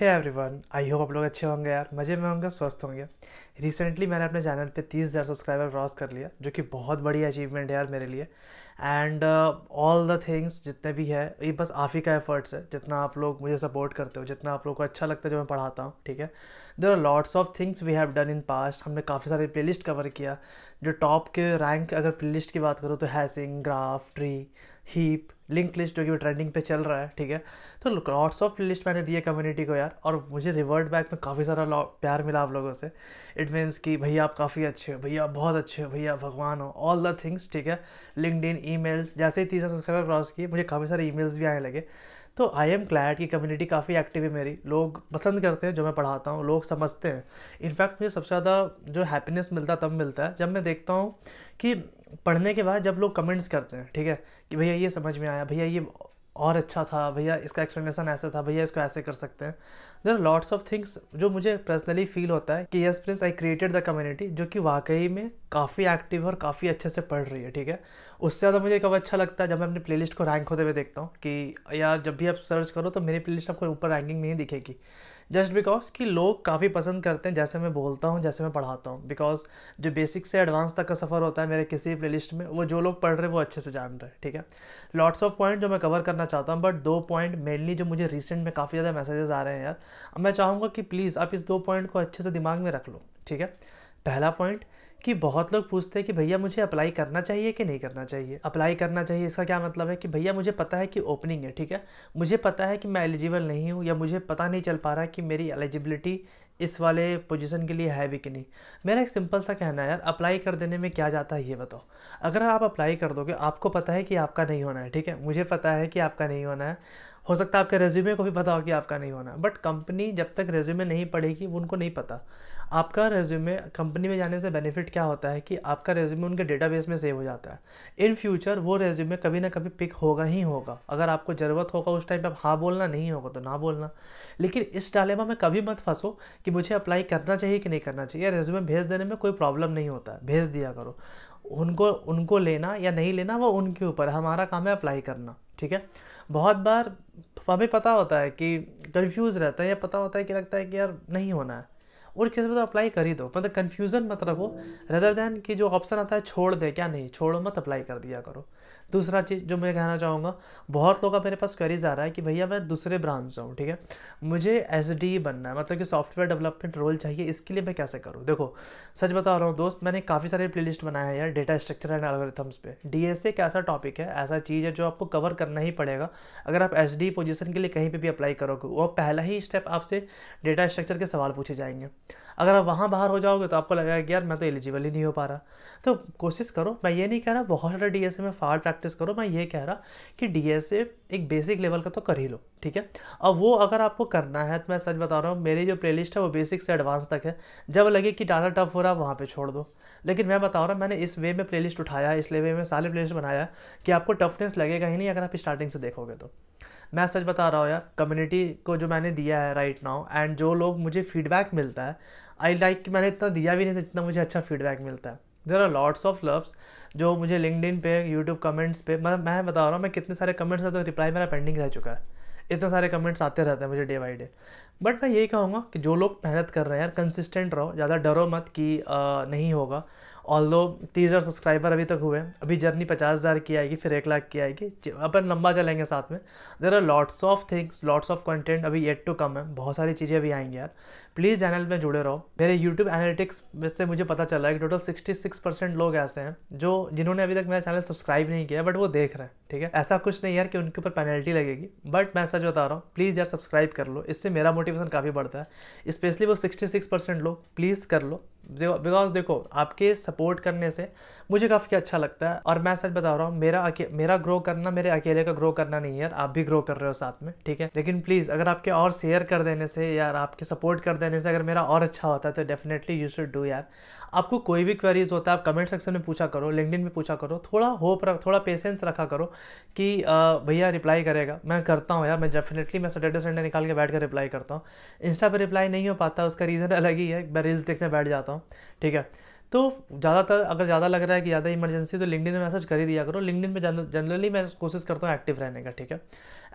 है everyone I hope आप लोग अच्छे होंगे यार मज़े में होंगे स्वस्थ होंगे रिसेंटली मैंने अपने चैनल पे तीस हज़ार सब्सक्राइबर क्रॉस कर लिया जो कि बहुत बड़ी अचीवमेंट है यार मेरे लिए एंड ऑल द थिंग्स जितने भी है ये बस आप ही का एफर्ट्स है जितना आप लोग मुझे सपोर्ट करते हो जितना आप लोग को अच्छा लगता है जो मैं पढ़ाता हूँ ठीक है there are lots of things we have done in past हमने काफ़ी सारे प्ले कवर किया जो टॉप के रैंक अगर प्ले की बात करूँ तो hashing graph tree heap link list जो कि ट्रेंडिंग पे चल रहा है ठीक है तो लॉट्स ऑफ लिस्ट मैंने दिए कम्युनिटी को यार और मुझे रिवर्ट बैक में काफ़ी सारा प्यार मिला आप लोगों से इट मीन्स कि भैया आप काफ़ी अच्छे हो भैया आप बहुत अच्छे हो भैया भगवान हो ऑल द थिंग्स ठीक है लिंकड इन ई जैसे ही तीसरा सब्सक्राइबर क्रॉस किए मुझे काफ़ी सारे ई भी आने लगे तो आई एम क्लैड कि कम्युनिटी काफ़ी एक्टिव है मेरी लोग पसंद करते हैं जो मैं पढ़ाता हूँ लोग समझते हैं इनफैक्ट मुझे सबसे ज़्यादा जो हैप्पीनेस मिलता तब मिलता है जब मैं देखता हूँ कि पढ़ने के बाद जब लोग कमेंट्स करते हैं ठीक है कि भैया ये समझ में आया बनाया भैया ये और अच्छा था भैया इसका एक्सप्लेनेशन ऐसा था भैया इसको ऐसे कर सकते हैं there are lots of things जो मुझे पर्सनली फील होता है कि yes prince I created the community जो कि वाकई में काफ़ी एक्टिव और काफ़ी अच्छे से पढ़ रही है ठीक है उससे ज़्यादा मुझे कब अच्छा लगता है जब मैं अपनी प्ले को रैंक होते हुए देखता हूँ कि यार जब भी आप सर्च करो तो मेरी प्ले आपको ऊपर रैंकिंग में ही दिखेगी जस्ट बिकॉज कि लोग काफ़ी पसंद करते हैं जैसे मैं बोलता हूँ जैसे मैं पढ़ाता हूँ बिकॉज जो बेसिक से एडवांस तक का सफ़र होता है मेरे किसी प्ले लिस्ट में वो जो लोग पढ़ रहे हैं वो अच्छे से जान रहे हैं ठीक है लॉट्स ऑफ पॉइंट जो मैं कवर करना चाहता हूँ बट दो पॉइंट मेनली जो मुझे रिसेंट में काफ़ी ज़्यादा मैसेजेस आ रहे हैं यार अब मैं चाहूँगा कि प्लीज़ आप इस दो पॉइंट को अच्छे से दिमाग में रख लो ठीक है पहला पॉइंट कि बहुत लोग पूछते हैं कि भैया मुझे अप्लाई करना चाहिए कि नहीं करना चाहिए अप्लाई करना चाहिए इसका क्या मतलब है कि भैया मुझे पता है कि ओपनिंग है ठीक है मुझे पता है कि मैं एलिजिबल नहीं हूँ या मुझे पता नहीं चल पा रहा कि मेरी एलिजिबिलिटी इस वाले पोजीशन के लिए है भी कि नहीं मेरा एक सिंपल सा कहना है यार अप्लाई कर देने में क्या जाता है ये बताओ अगर आप अप्लाई कर दोगे आपको पता है कि आपका नहीं होना है ठीक है मुझे पता है कि आपका नहीं होना है हो सकता है आपके रेज्यूमे को भी पता हो कि आपका नहीं होना बट कंपनी जब तक रेज्यूमे नहीं पढ़ेगी वो उनको नहीं पता आपका रेज्यूमे कंपनी में जाने से बेनिफिट क्या होता है कि आपका रेज्यूमे उनके डेटाबेस में सेव हो जाता है इन फ्यूचर वो रेज्यूमे कभी ना कभी पिक होगा ही होगा अगर आपको ज़रूरत होगा उस टाइम पर हाँ बोलना नहीं होगा तो ना बोलना लेकिन इस डालेमा में कभी मत फंसो कि मुझे अप्लाई करना चाहिए कि नहीं करना चाहिए रेज्यूमे भेज देने में कोई प्रॉब्लम नहीं होता है भेज दिया करो उनको उनको लेना या नहीं लेना वो उनके ऊपर हमारा काम है अप्लाई करना ठीक है बहुत बार हमें पता होता है कि कन्फ्यूज़ रहता है या पता होता है कि लगता है कि यार नहीं होना है और किसी में तो अप्लाई कर ही दो मतलब कन्फ्यूज़न मत रखो रदर दैन कि जो ऑप्शन आता है छोड़ दे क्या नहीं छोड़ो मत अप्लाई कर दिया करो दूसरा चीज़ जो मैं कहना चाहूँगा बहुत लोग का मेरे पास क्वेरीज आ रहा है कि भैया मैं दूसरे ब्रांच से हूँ ठीक है मुझे एस e बनना है मतलब कि सॉफ्टवेयर डेवलपमेंट रोल चाहिए इसके लिए मैं कैसे करूँ देखो सच बता रहा हूँ दोस्त मैंने काफ़ी सारे लिस्ट बनाया है यार डेटा स्ट्रक्चर एंड एल्गोरिथम्स पे डी एस एक ऐसा टॉपिक है ऐसा चीज़ है जो आपको कवर करना ही पड़ेगा अगर आप एस पोजीशन e के लिए कहीं पर भी अप्लाई करोगे वो पहला ही स्टेप आपसे डेटा स्ट्रक्चर के सवाल पूछे जाएंगे अगर आप वहाँ बाहर हो जाओगे तो आपको लगेगा कि यार मैं तो एलिजिबल ही नहीं हो पा रहा तो कोशिश करो मैं ये नहीं कह रहा बहुत सारे डी में फाड़ प्रैक्टिस करो मैं ये कह रहा कि डीएसए एक बेसिक लेवल का तो कर ही लो ठीक है अब वो अगर आपको करना है तो मैं सच बता रहा हूँ मेरी जो प्ले है वो बेसिक से एडवांस तक है जब लगे कि डाटा टफ हो रहा है वहाँ पर छोड़ दो लेकिन मैं बता रहा हूँ मैंने इस वे में प्ले उठाया इस वे में सारे प्ले बनाया कि आपको टफनेस लगेगा ही नहीं अगर आप स्टार्टिंग से देखोगे तो मैं सच बता रहा हूँ यार कम्युनिटी को जो मैंने दिया है राइट नाउ एंड जो लोग मुझे फीडबैक मिलता है आई लाइक like, मैंने इतना दिया भी नहीं था जितना मुझे अच्छा फीडबैक मिलता है there are lots of loves जो मुझे लिंकड पे यूट्यूब कमेंट्स पे मतलब मैं बता रहा हूँ मैं कितने सारे कमेंट्स आते तो रिप्लाई मेरा पेंडिंग रह चुका है इतने सारे कमेंट्स आते रहते हैं मुझे डे बाई डे बट मैं यही कहूँगा कि जो लोग मेहनत कर रहे हैं यार कंसिस्टेंट रहो ज़्यादा डरो मत कि आ, नहीं होगा ऑल दो तीस हज़ार सब्सक्राइबर अभी तक हुए हैं अभी जर्नी पचास हज़ार की आएगी फिर एक लाख की आएगी अपन लंबा चलेंगे साथ में there are lots of things lots of content अभी येट टू कम है बहुत सारी चीज़ें अभी आएंगी यार प्लीज़ चैनल में जुड़े रहो मेरे यूट्यूब एनालिटिक्स में से मुझे पता चला है कि टोटल सिक्सटी सिक्स परसेंट लोग ऐसे हैं जो जिन्होंने अभी तक मेरा चैनल सब्सक्राइब नहीं किया बट वो देख रहे हैं ठीक है ऐसा कुछ नहीं यार कि उनके ऊपर पेनल्टी लगेगी बट मैं सच बता रहा हूँ प्लीज़ यार सब्सक्राइब कर लो इससे मेरा मोटिवेशन काफ़ी बढ़ता है स्पेशली वो सिक्सटी सिक्स परसेंट लोग प्लीज़ कर लो बिकॉज देखो आपके सपोर्ट करने से मुझे काफ़ी अच्छा लगता है और मैं सच बता रहा हूँ मेरा अके, मेरा ग्रो करना मेरे अकेले का ग्रो करना नहीं है यार आप भी ग्रो कर रहे हो साथ में ठीक है लेकिन प्लीज़ अगर आपके और शेयर कर देने से या आपके सपोर्ट कर देने से अगर मेरा और अच्छा होता है तो डेफिनेटली यू शुड डू यार आपको कोई भी क्वेरीज होता है आप कमेंट सेक्शन में पूछा करो लिंकडिन में पूछा करो थोड़ा होप रख थोड़ा पेशेंस रखा करो कि भैया रिप्लाई करेगा मैं करता हूँ यार मैं डेफिनेटली मैं सैटरडे संडे निकाल के बैठ कर रिप्लाई करता हूँ इंस्टा पर रिप्लाई नहीं हो पाता उसका रीज़न अलग ही है मैं रील्स देखने बैठ जाता हूँ ठीक है तो ज़्यादातर अगर ज़्यादा लग रहा है कि ज़्यादा इमरजेंसी तो लिंकडिन में मैसेज कर ही दिया करो लिंकडिन में जनरली मैं कोशिश करता हूँ एक्टिव रहने का ठीक है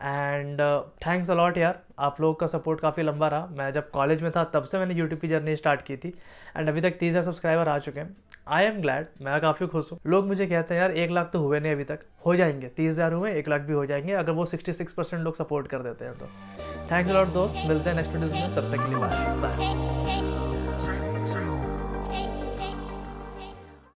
एंड थैंक्स अलॉट यार आप लोगों का सपोर्ट काफ़ी लंबा रहा मैं जब कॉलेज में था तब से मैंने यूट्यूब की जर्नी स्टार्ट की थी एंड अभी तक तीस हज़ार सब्सक्राइबर आ चुके हैं आई एम ग्लैड मैं काफ़ी खुश हूँ लोग मुझे कहते हैं यार एक लाख तो हुए नहीं अभी तक हो जाएंगे तीस हज़ार हुए एक लाख भी हो जाएंगे अगर वो सिक्सटी सिक्स परसेंट लोग सपोर्ट कर देते हैं तो थैंक्स अलॉट दोस्त मिलते हैं नेक्स्ट वीडियो में तब तक के लिए बाय